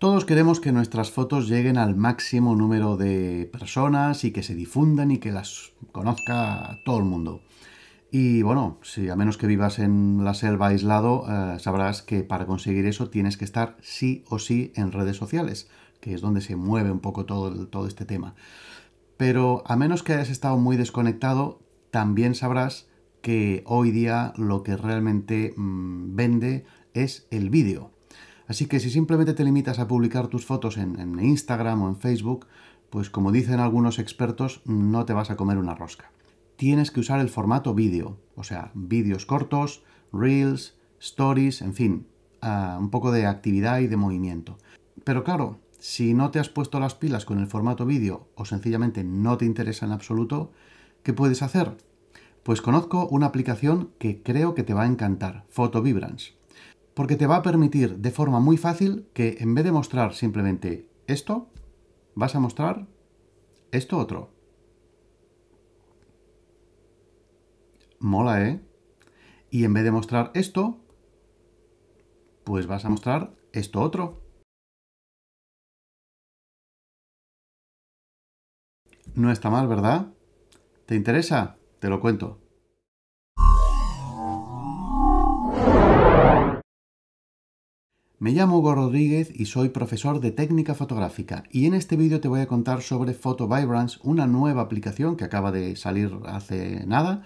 Todos queremos que nuestras fotos lleguen al máximo número de personas y que se difundan y que las conozca todo el mundo. Y bueno, si a menos que vivas en la selva aislado, eh, sabrás que para conseguir eso tienes que estar sí o sí en redes sociales, que es donde se mueve un poco todo, todo este tema. Pero a menos que hayas estado muy desconectado, también sabrás que hoy día lo que realmente mm, vende es el vídeo. Así que si simplemente te limitas a publicar tus fotos en, Instagram o en Facebook, pues como dicen algunos expertos, no te vas a comer una rosca. Tienes que usar el formato vídeo, o sea, vídeos cortos, reels, stories, en fin, ah, un poco de actividad y de movimiento. Pero claro, si no te has puesto las pilas con el formato vídeo o sencillamente no te interesa en absoluto, ¿qué puedes hacer? Pues conozco una aplicación que creo que te va a encantar, Photo Vibrance porque te va a permitir de forma muy fácil que en vez de mostrar simplemente esto, vas a mostrar esto otro. Mola, ¿eh? Y en vez de mostrar esto, pues vas a mostrar esto otro. No está mal, ¿verdad? ¿Te interesa? Te lo cuento. Me llamo Hugo Rodríguez y soy profesor de técnica fotográfica y en este vídeo te voy a contar sobre Photo Vibrance, una nueva aplicación que acaba de salir hace nada,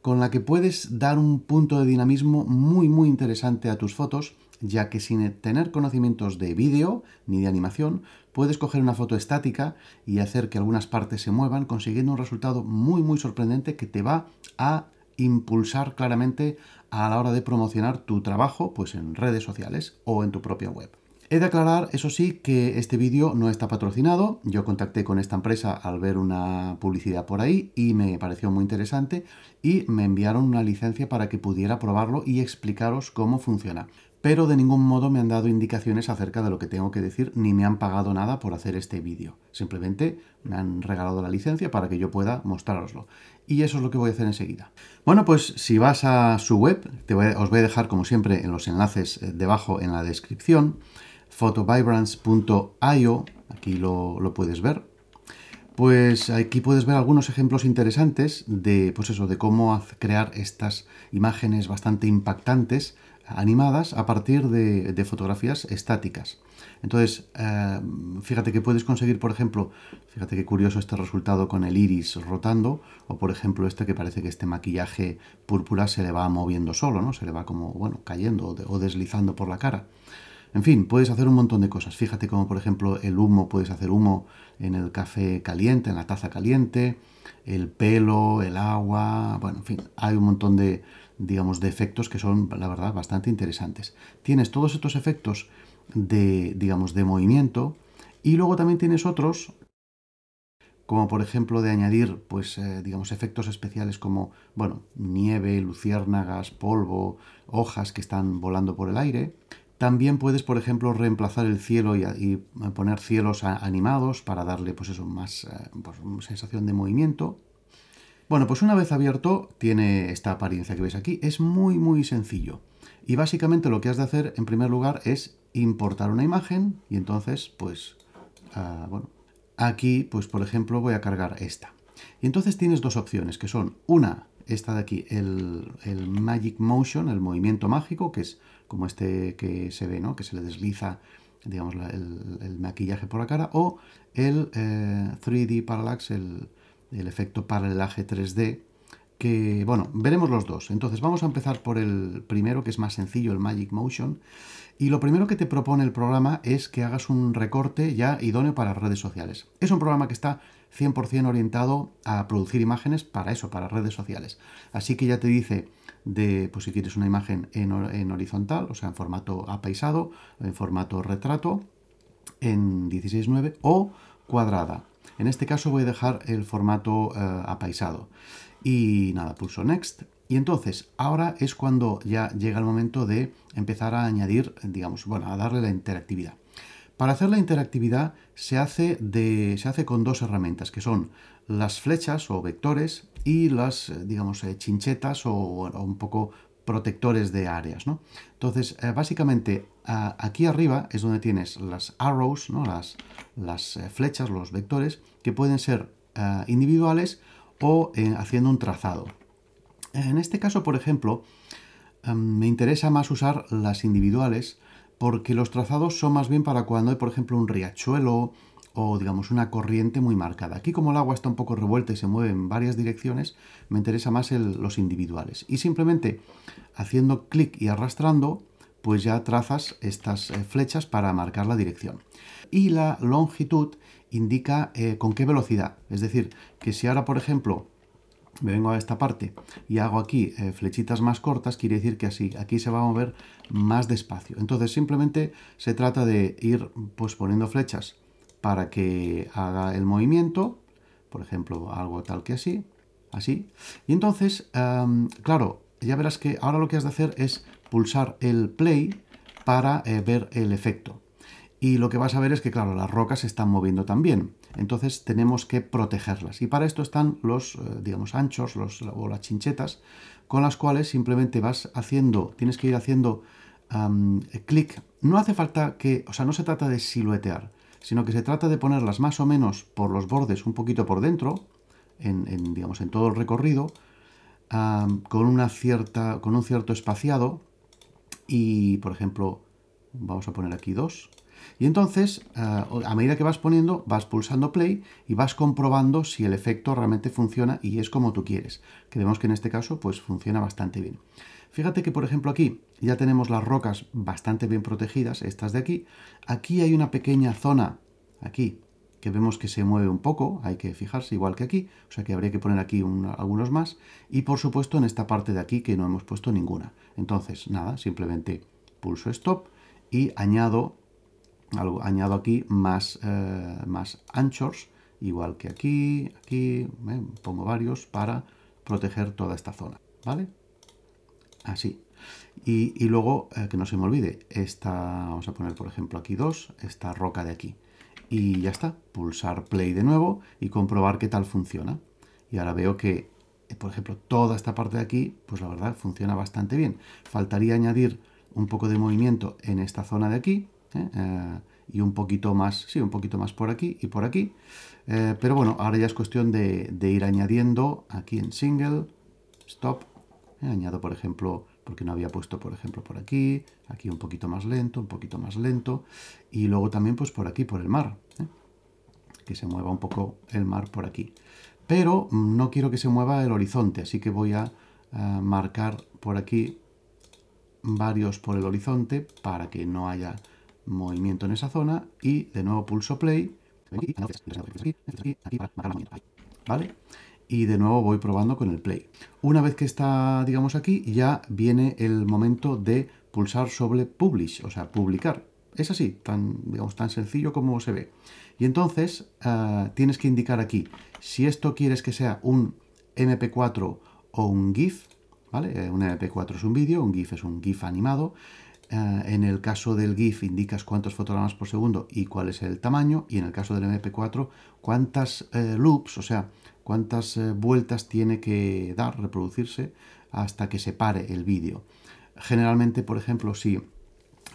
con la que puedes dar un punto de dinamismo muy muy interesante a tus fotos, ya que sin tener conocimientos de vídeo ni de animación, puedes coger una foto estática y hacer que algunas partes se muevan, consiguiendo un resultado muy muy sorprendente que te va a impulsar claramente a la hora de promocionar tu trabajo pues en redes sociales o en tu propia web. He de aclarar, eso sí, que este vídeo no está patrocinado. Yo contacté con esta empresa al ver una publicidad por ahí y me pareció muy interesante y me enviaron una licencia para que pudiera probarlo y explicaros cómo funciona pero de ningún modo me han dado indicaciones acerca de lo que tengo que decir ni me han pagado nada por hacer este vídeo. Simplemente me han regalado la licencia para que yo pueda mostraroslo. Y eso es lo que voy a hacer enseguida. Bueno, pues si vas a su web, os voy a dejar como siempre en los enlaces eh, debajo en la descripción, photovibrance.io, aquí lo, puedes ver, pues aquí puedes ver algunos ejemplos interesantes de, pues eso, de cómo crear estas imágenes bastante impactantes animadas a partir de, fotografías estáticas. Entonces, eh, fíjate que puedes conseguir, por ejemplo, fíjate qué curioso este resultado con el iris rotando, o por ejemplo este que parece que este maquillaje púrpura se le va moviendo solo, ¿no? Se le va como, bueno, cayendo o, deslizando por la cara. En fin, puedes hacer un montón de cosas. Fíjate como, por ejemplo, el humo, puedes hacer humo en el café caliente, en la taza caliente, el pelo, el agua, bueno, en fin, hay un montón de, digamos, de efectos que son, la verdad, bastante interesantes. Tienes todos estos efectos de, digamos, de movimiento y luego también tienes otros, como por ejemplo de añadir, pues, eh, digamos, efectos especiales como, bueno, nieve, luciérnagas, polvo, hojas que están volando por el aire. También puedes, por ejemplo, reemplazar el cielo y, poner cielos animados para darle, pues eso, más eh, pues, sensación de movimiento. Bueno, pues una vez abierto, tiene esta apariencia que veis aquí. Es muy, muy sencillo. Y básicamente lo que has de hacer, en primer lugar, es importar una imagen. Y entonces, pues, ah, bueno, aquí, pues, por ejemplo, voy a cargar esta. Y entonces tienes dos opciones, que son una, esta de aquí, el, Magic Motion, el movimiento mágico, que es como este que se ve, ¿no? Que se le desliza, digamos, el, maquillaje por la cara. O el 3D eh, Parallax, el el efecto paralelaje 3D, que, bueno, veremos los dos. Entonces vamos a empezar por el primero, que es más sencillo, el Magic Motion. Y lo primero que te propone el programa es que hagas un recorte ya idóneo para redes sociales. Es un programa que está 100% orientado a producir imágenes para eso, para redes sociales. Así que ya te dice de, pues si quieres una imagen en, en horizontal, o sea, en formato apaisado, en formato retrato, en 16.9 o cuadrada en este caso voy a dejar el formato eh, apaisado. Y nada, pulso Next. Y entonces, ahora es cuando ya llega el momento de empezar a añadir, digamos, bueno, a darle la interactividad. Para hacer la interactividad se hace, de, se hace con dos herramientas, que son las flechas o vectores y las, eh, digamos, eh, chinchetas o un poco protectores de áreas. ¿no? Entonces, eh, básicamente, aquí arriba es donde tienes las arrows, ¿no? las, las eh, flechas, los vectores, que pueden ser eh, individuales o haciendo un trazado. En este caso, por ejemplo, em, me interesa más usar las individuales porque los trazados son más bien para cuando hay, por ejemplo, un riachuelo, o digamos una corriente muy marcada. Aquí como el agua está un poco revuelta y se mueve en varias direcciones, me interesa más los individuales. Y simplemente haciendo clic y arrastrando, pues ya trazas estas eh, flechas para marcar la dirección. Y la longitud indica eh, con qué velocidad. Es decir, que si ahora, por ejemplo, me vengo a esta parte y hago aquí eh, flechitas más cortas, quiere decir que así, aquí se va a mover más despacio. Entonces simplemente se trata de ir pues, poniendo flechas para que haga el movimiento, por ejemplo, algo tal que así, así. Y entonces, em, claro, ya verás que ahora lo que has de hacer es pulsar el play para eh, ver el efecto. Y lo que vas a ver es que, claro, las rocas se están moviendo también. Entonces tenemos que protegerlas. Y para esto están los, eh, digamos, anchos los, o las chinchetas, con las cuales simplemente vas haciendo, tienes que ir haciendo em, clic. No hace falta que, o sea, no se trata de siluetear, sino que se trata de ponerlas más o menos por los bordes, un poquito por dentro, en, digamos, en todo el recorrido, con, una cierta, con un cierto espaciado, y por ejemplo, vamos a poner aquí dos, y entonces, ah, a medida que vas poniendo, vas pulsando play y vas comprobando si el efecto realmente funciona y es como tú quieres, que vemos que en este caso pues funciona bastante bien. Fíjate que, por ejemplo, aquí ya tenemos las rocas bastante bien protegidas, estas de aquí. Aquí hay una pequeña zona, aquí, que vemos que se mueve un poco, hay que fijarse, igual que aquí, o sea que habría que poner aquí algunos más, y por supuesto en esta parte de aquí que no hemos puesto ninguna. Entonces, nada, simplemente pulso Stop y añado, algo, añado aquí más, eh, más anchors, igual que aquí, aquí, eh, pongo varios para proteger toda esta zona, ¿vale? así. Y, luego, eh, que no se me olvide, esta, vamos a poner por ejemplo aquí dos, esta roca de aquí. Y ya está, pulsar play de nuevo y comprobar qué tal funciona. Y ahora veo que, eh, por ejemplo, toda esta parte de aquí, pues la verdad funciona bastante bien. Faltaría añadir un poco de movimiento en esta zona de aquí, ¿eh? y un poquito más, sí, un poquito más por aquí y por aquí. pero bueno, ahora ya es cuestión de, ir añadiendo aquí en single, stop, eh, añado, por ejemplo, porque no había puesto, por ejemplo, por aquí, aquí un poquito más lento, un poquito más lento, y luego también pues por aquí, por el mar, ¿eh? que se mueva un poco el mar por aquí. Pero no quiero que se mueva el horizonte, así que voy a, eh, marcar por aquí varios por el horizonte para que no haya movimiento en esa zona, y de nuevo pulso play, ¿vale? y de nuevo voy probando con el play. Una vez que está, digamos, aquí, ya viene el momento de pulsar sobre publish, o sea, publicar. Es así, tan, digamos, tan sencillo como se ve. Y entonces eh, tienes que indicar aquí si esto quieres que sea un MP4 o un GIF, ¿vale? Eh, un MP4 es un vídeo, un GIF es un GIF animado. Eh, en el caso del GIF indicas cuántos fotogramas por segundo y cuál es el tamaño, y en el caso del MP4 cuántas eh, loops, o sea, cuántas eh, vueltas tiene que dar, reproducirse, hasta que se pare el vídeo. Generalmente, por ejemplo, si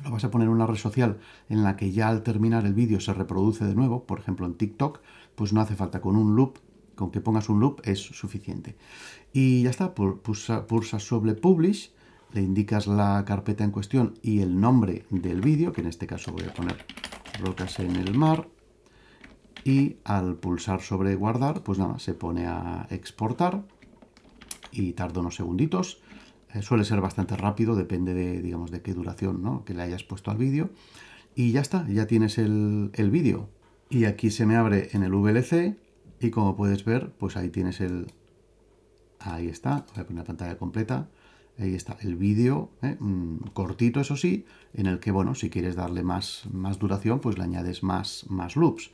lo vas a poner en una red social en la que ya al terminar el vídeo se reproduce de nuevo, por ejemplo en TikTok, pues no hace falta con un loop, con que pongas un loop es suficiente. Y ya está, pulsas pulsa sobre Publish le indicas la carpeta en cuestión y el nombre del vídeo, que en este caso voy a poner rocas en el mar, y al pulsar sobre guardar, pues nada, se pone a exportar y tarda unos segunditos. Eh, suele ser bastante rápido, depende de, digamos, de qué duración ¿no? que le hayas puesto al vídeo. Y ya está, ya tienes el, el vídeo. Y aquí se me abre en el VLC y como puedes ver, pues ahí tienes el... Ahí está, voy a poner la pantalla completa. Ahí está el vídeo, ¿eh? mm, cortito eso sí, en el que, bueno, si quieres darle más, más duración, pues le añades más, más loops.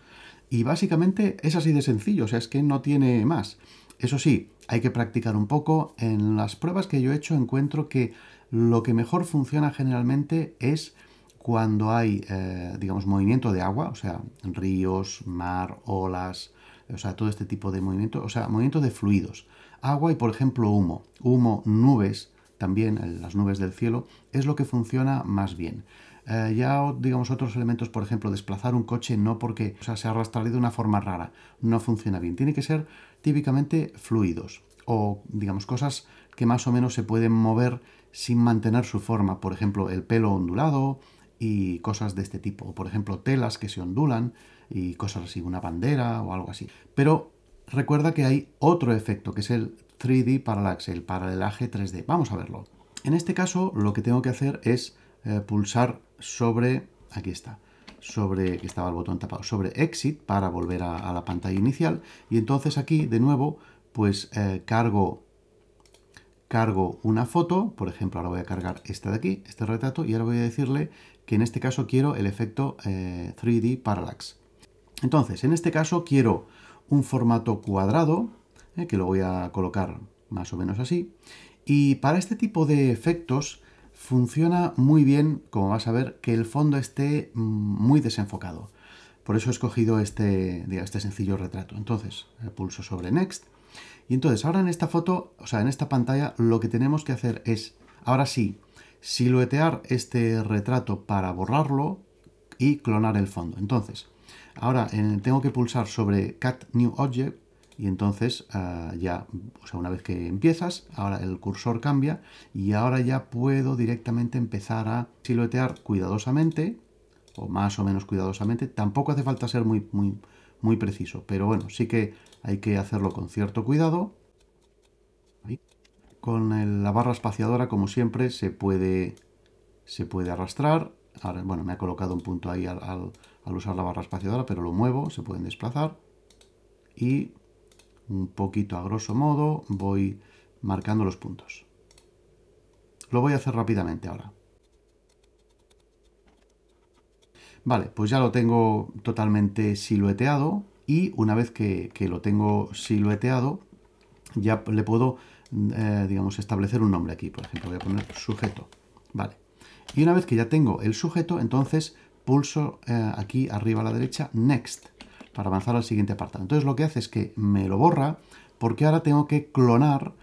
Y básicamente es así de sencillo, o sea, es que no tiene más. Eso sí, hay que practicar un poco. En las pruebas que yo he hecho encuentro que lo que mejor funciona generalmente es cuando hay, eh, digamos, movimiento de agua, o sea, ríos, mar, olas, o sea, todo este tipo de movimiento, o sea, movimiento de fluidos. Agua y, por ejemplo, humo. Humo, nubes, también las nubes del cielo, es lo que funciona más bien. Eh, ya, digamos, otros elementos, por ejemplo, desplazar un coche no porque sea, se arrastraría de una forma rara, no funciona bien. Tiene que ser típicamente fluidos o, digamos, cosas que más o menos se pueden mover sin mantener su forma. Por ejemplo, el pelo ondulado y cosas de este tipo. O, por ejemplo, telas que se ondulan y cosas así, una bandera o algo así. Pero Recuerda que hay otro efecto, que es el 3D Parallax, el paralelaje 3D. Vamos a verlo. En este caso, lo que tengo que hacer es eh, pulsar sobre... Aquí está sobre, que estaba el botón tapado, sobre Exit para volver a, la pantalla inicial. Y entonces aquí, de nuevo, pues eh, cargo, cargo una foto. Por ejemplo, ahora voy a cargar esta de aquí, este retrato, y ahora voy a decirle que en este caso quiero el efecto 3D eh, Parallax. Entonces, en este caso quiero un formato cuadrado, eh, que lo voy a colocar más o menos así. Y para este tipo de efectos funciona muy bien, como vas a ver, que el fondo esté mm, muy desenfocado. Por eso he escogido este, este sencillo retrato. Entonces, eh, pulso sobre Next. Y entonces, ahora en esta foto, o sea, en esta pantalla, lo que tenemos que hacer es, ahora sí, siluetear este retrato para borrarlo y clonar el fondo. Entonces, Ahora tengo que pulsar sobre Cat New Object y entonces ah, ya, o sea, una vez que empiezas, ahora el cursor cambia y ahora ya puedo directamente empezar a siluetear cuidadosamente o más o menos cuidadosamente. Tampoco hace falta ser muy, muy, muy preciso, pero bueno, sí que hay que hacerlo con cierto cuidado. Con la barra espaciadora, como siempre, se puede, se puede arrastrar bueno, me ha colocado un punto ahí al, usar la barra espaciadora, pero lo muevo, se pueden desplazar. Y un poquito a grosso modo voy marcando los puntos. Lo voy a hacer rápidamente ahora. Vale, pues ya lo tengo totalmente silueteado y una vez que, lo tengo silueteado ya le puedo, eh, digamos, establecer un nombre aquí. Por ejemplo, voy a poner sujeto. Vale. Y una vez que ya tengo el sujeto, entonces pulso eh, aquí arriba a la derecha Next para avanzar al siguiente apartado. Entonces lo que hace es que me lo borra porque ahora tengo que clonar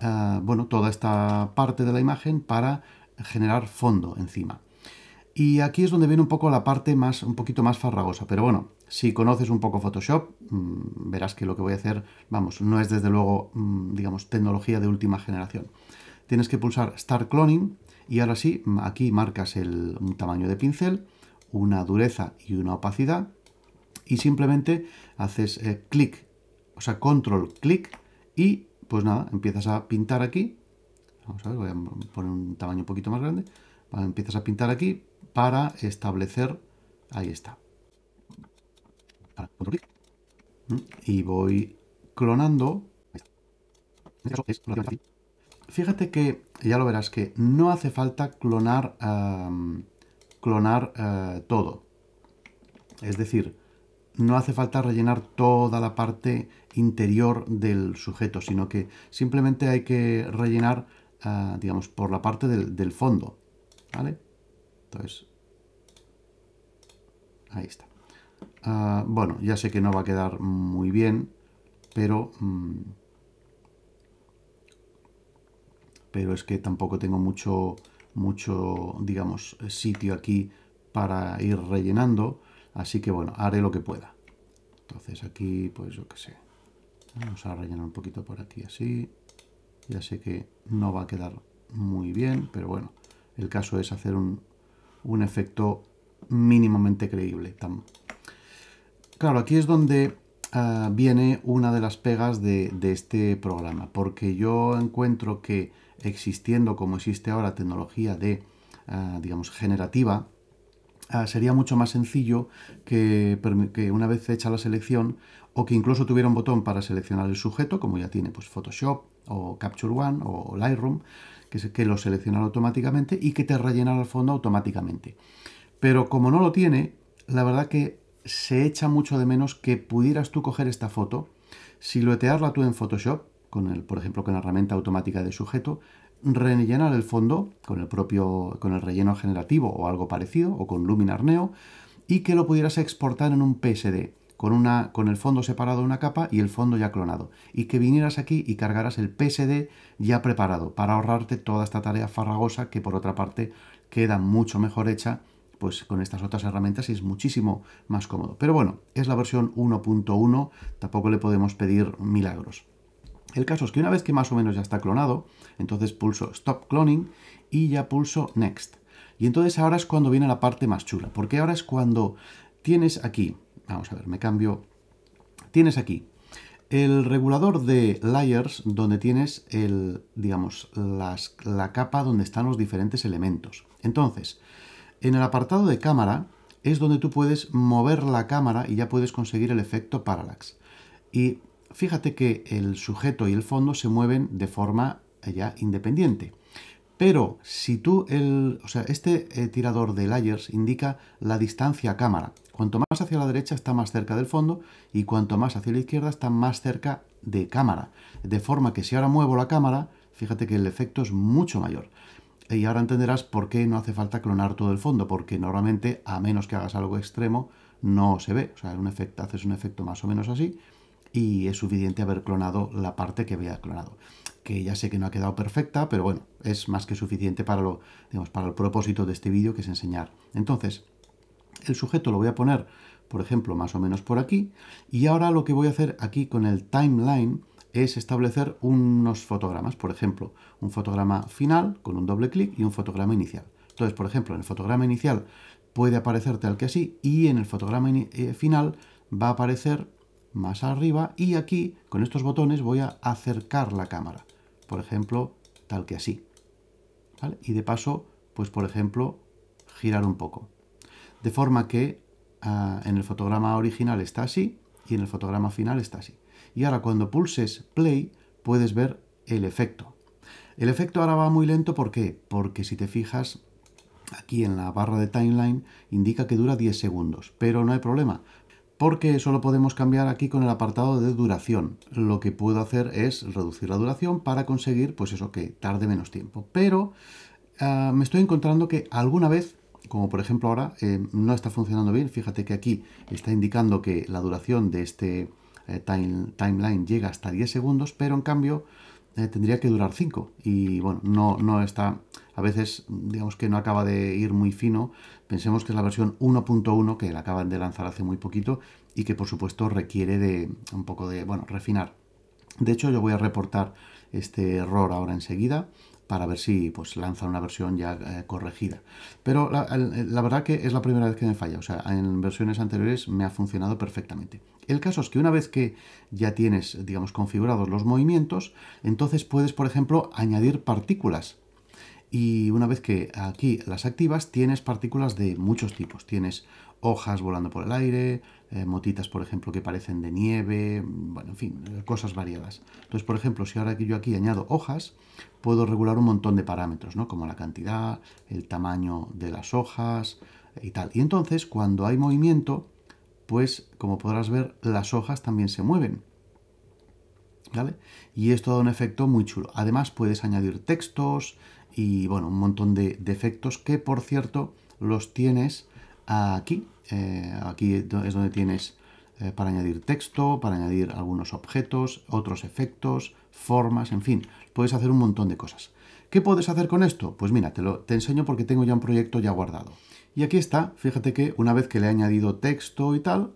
eh, bueno, toda esta parte de la imagen para generar fondo encima. Y aquí es donde viene un poco la parte más, un poquito más farragosa. Pero bueno, si conoces un poco Photoshop, mm, verás que lo que voy a hacer, vamos, no es desde luego, mm, digamos, tecnología de última generación. Tienes que pulsar Start Cloning y ahora sí, aquí marcas el, un tamaño de pincel, una dureza y una opacidad. Y simplemente haces eh, clic, o sea, control clic y pues nada, empiezas a pintar aquí. Vamos a ver, voy a poner un tamaño un poquito más grande. empiezas a pintar aquí para establecer, ahí está. Y voy clonando. Este Fíjate que ya lo verás que no hace falta clonar, clonar eh, todo. Es decir, no hace falta rellenar toda la parte interior del sujeto, sino que simplemente hay que rellenar, eh, digamos, por la parte del, fondo. ¿Vale? Entonces, ahí está. Ah, bueno, ya sé que no va a quedar muy bien, pero... Mm, pero es que tampoco tengo mucho, mucho digamos, sitio aquí para ir rellenando, así que bueno, haré lo que pueda. Entonces aquí, pues yo qué sé, vamos a rellenar un poquito por aquí así, ya sé que no va a quedar muy bien, pero bueno, el caso es hacer un, un efecto mínimamente creíble. Claro, aquí es donde ah, viene una de las pegas de, este programa, porque yo encuentro que existiendo como existe ahora tecnología de, ah, digamos, generativa, ah, sería mucho más sencillo que, una vez hecha la selección o que incluso tuviera un botón para seleccionar el sujeto, como ya tiene pues, Photoshop o Capture One o Lightroom, que, que lo seleccionara automáticamente y que te rellenara el fondo automáticamente. Pero como no lo tiene, la verdad que se echa mucho de menos que pudieras tú coger esta foto, siluetearla tú en Photoshop, el, por ejemplo, con la herramienta automática de sujeto, rellenar el fondo con el propio, con el relleno generativo o algo parecido, o con Luminar Neo, y que lo pudieras exportar en un PSD, con, una, con el fondo separado de una capa y el fondo ya clonado, y que vinieras aquí y cargaras el PSD ya preparado, para ahorrarte toda esta tarea farragosa que por otra parte queda mucho mejor hecha pues con estas otras herramientas y es muchísimo más cómodo. Pero bueno, es la versión 1.1, tampoco le podemos pedir milagros. El caso es que una vez que más o menos ya está clonado, entonces pulso Stop Cloning y ya pulso Next. Y entonces ahora es cuando viene la parte más chula, porque ahora es cuando tienes aquí, vamos a ver, me cambio, tienes aquí el regulador de layers donde tienes el, digamos, la capa donde están los diferentes elementos. Entonces, en el apartado de cámara es donde tú puedes mover la cámara y ya puedes conseguir el efecto parallax. Y fíjate que el sujeto y el fondo se mueven de forma eh, ya independiente. Pero si tú, el, o sea, este eh, tirador de layers indica la distancia cámara. Cuanto más hacia la derecha está más cerca del fondo y cuanto más hacia la izquierda está más cerca de cámara. De forma que si ahora muevo la cámara, fíjate que el efecto es mucho mayor. Y ahora entenderás por qué no hace falta clonar todo el fondo, porque normalmente, a menos que hagas algo extremo, no se ve. O sea, un efecto, haces un efecto más o menos así y es suficiente haber clonado la parte que había clonado. Que ya sé que no ha quedado perfecta, pero bueno, es más que suficiente para, lo, digamos, para el propósito de este vídeo, que es enseñar. Entonces, el sujeto lo voy a poner, por ejemplo, más o menos por aquí, y ahora lo que voy a hacer aquí con el timeline es establecer unos fotogramas, por ejemplo, un fotograma final con un doble clic y un fotograma inicial. Entonces, por ejemplo, en el fotograma inicial puede aparecer tal que así y en el fotograma eh, final va a aparecer más arriba y aquí con estos botones voy a acercar la cámara. Por ejemplo, tal que así. Y de paso, pues por ejemplo, girar un poco. De forma que ah, en el fotograma original está así y en el fotograma final está así. Y ahora cuando pulses play puedes ver el efecto. El efecto ahora va muy lento, ¿por qué? Porque si te fijas aquí en la barra de timeline indica que dura 10 segundos, pero no hay problema, porque solo podemos cambiar aquí con el apartado de duración. Lo que puedo hacer es reducir la duración para conseguir, pues eso, que tarde menos tiempo. Pero ah, me estoy encontrando que alguna vez, como por ejemplo ahora, eh, no está funcionando bien. Fíjate que aquí está indicando que la duración de este eh, timeline llega hasta 10 segundos, pero en cambio eh, tendría que durar 5. Y bueno, no, no está a veces digamos que no acaba de ir muy fino. Pensemos que es la versión 1.1 que la acaban de lanzar hace muy poquito y que por supuesto requiere de un poco de, bueno, refinar. De hecho yo voy a reportar este error ahora enseguida para ver si pues lanza una versión ya eh, corregida. Pero la, la, verdad que es la primera vez que me falla, o sea, en versiones anteriores me ha funcionado perfectamente. El caso es que una vez que ya tienes, digamos, configurados los movimientos, entonces puedes, por ejemplo, añadir partículas y una vez que aquí las activas, tienes partículas de muchos tipos. Tienes hojas volando por el aire, eh, motitas, por ejemplo, que parecen de nieve, bueno, en fin, cosas variadas. Entonces, por ejemplo, si ahora que yo aquí añado hojas, puedo regular un montón de parámetros, ¿no? Como la cantidad, el tamaño de las hojas y tal. Y entonces, cuando hay movimiento, pues, como podrás ver, las hojas también se mueven. ¿Vale? Y esto da un efecto muy chulo. Además, puedes añadir textos, y bueno, un montón de, defectos efectos que por cierto los tienes aquí. Eh, aquí es donde tienes eh, para añadir texto, para añadir algunos objetos, otros efectos, formas, en fin, puedes hacer un montón de cosas. ¿Qué puedes hacer con esto? Pues mira, te enseño porque tengo ya un proyecto ya guardado. Y aquí está, fíjate que una vez que le he añadido texto y tal,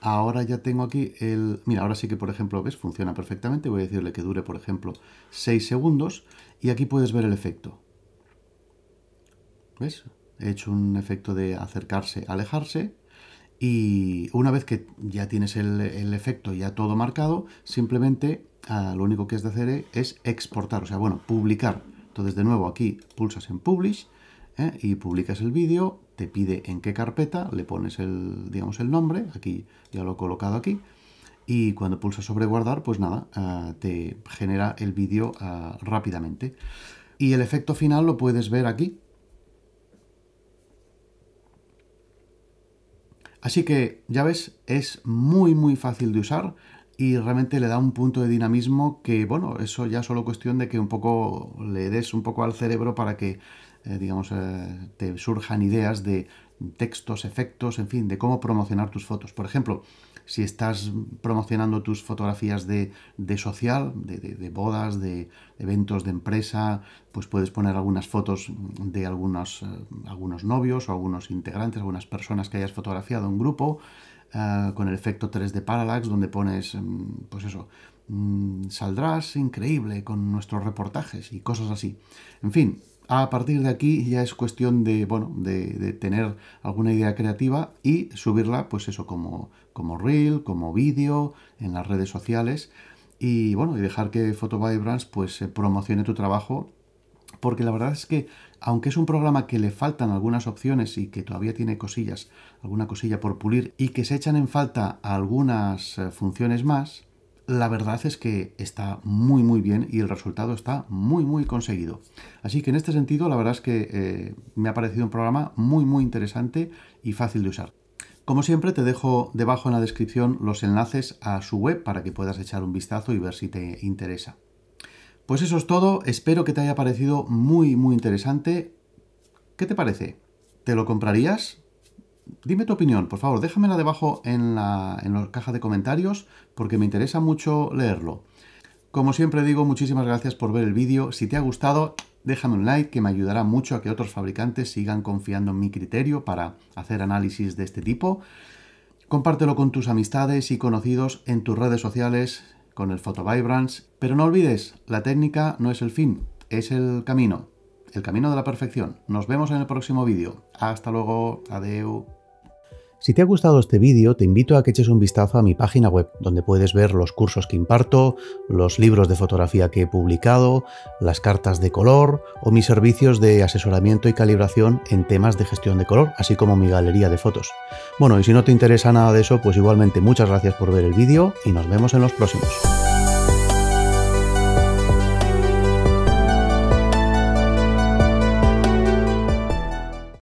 Ahora ya tengo aquí el... Mira, ahora sí que, por ejemplo, ves, funciona perfectamente. Voy a decirle que dure, por ejemplo, 6 segundos. Y aquí puedes ver el efecto. ¿Ves? He hecho un efecto de acercarse, alejarse. Y una vez que ya tienes el, efecto ya todo marcado, simplemente ah, lo único que es de hacer es exportar, o sea, bueno, publicar. Entonces, de nuevo, aquí pulsas en Publish ¿eh? y publicas el vídeo, te pide en qué carpeta, le pones el, digamos, el nombre, aquí ya lo he colocado aquí, y cuando pulsas sobre guardar, pues nada, eh, te genera el vídeo eh, rápidamente. Y el efecto final lo puedes ver aquí. Así que, ya ves, es muy muy fácil de usar y realmente le da un punto de dinamismo que, bueno, eso ya es solo cuestión de que un poco le des un poco al cerebro para que eh, digamos, eh, te surjan ideas de textos, efectos, en fin, de cómo promocionar tus fotos. Por ejemplo, si estás promocionando tus fotografías de, social, de, bodas, de eventos de empresa, pues puedes poner algunas fotos de algunos, eh, algunos novios o algunos integrantes, algunas personas que hayas fotografiado en grupo, con el efecto 3D Parallax, donde pones, em, pues eso, mm, saldrás increíble con nuestros reportajes y cosas así. En fin, a partir de aquí ya es cuestión de, bueno, de, tener alguna idea creativa y subirla, pues eso, como, como reel, como vídeo, en las redes sociales y bueno, y dejar que Photovibrance pues eh, promocione tu trabajo porque la verdad es que aunque es un programa que le faltan algunas opciones y que todavía tiene cosillas, alguna cosilla por pulir y que se echan en falta algunas eh, funciones más, la verdad es que está muy muy bien y el resultado está muy muy conseguido. Así que en este sentido la verdad es que eh, me ha parecido un programa muy muy interesante y fácil de usar. Como siempre te dejo debajo en la descripción los enlaces a su web para que puedas echar un vistazo y ver si te interesa. Pues eso es todo, espero que te haya parecido muy muy interesante. ¿Qué te parece? ¿Te lo comprarías? dime tu opinión, por favor, déjamela debajo en la, caja de comentarios porque me interesa mucho leerlo. Como siempre digo, muchísimas gracias por ver el vídeo. Si te ha gustado, déjame un like que me ayudará mucho a que otros fabricantes sigan confiando en mi criterio para hacer análisis de este tipo. Compártelo con tus amistades y conocidos en tus redes sociales con el Photovibrance. Pero no olvides, la técnica no es el fin, es el camino. El camino de la perfección. Nos vemos en el próximo vídeo. Hasta luego. adiós. Si te ha gustado este vídeo, te invito a que eches un vistazo a mi página web, donde puedes ver los cursos que imparto, los libros de fotografía que he publicado, las cartas de color o mis servicios de asesoramiento y calibración en temas de gestión de color, así como mi galería de fotos. Bueno, y si no te interesa nada de eso, pues igualmente muchas gracias por ver el vídeo y nos vemos en los próximos.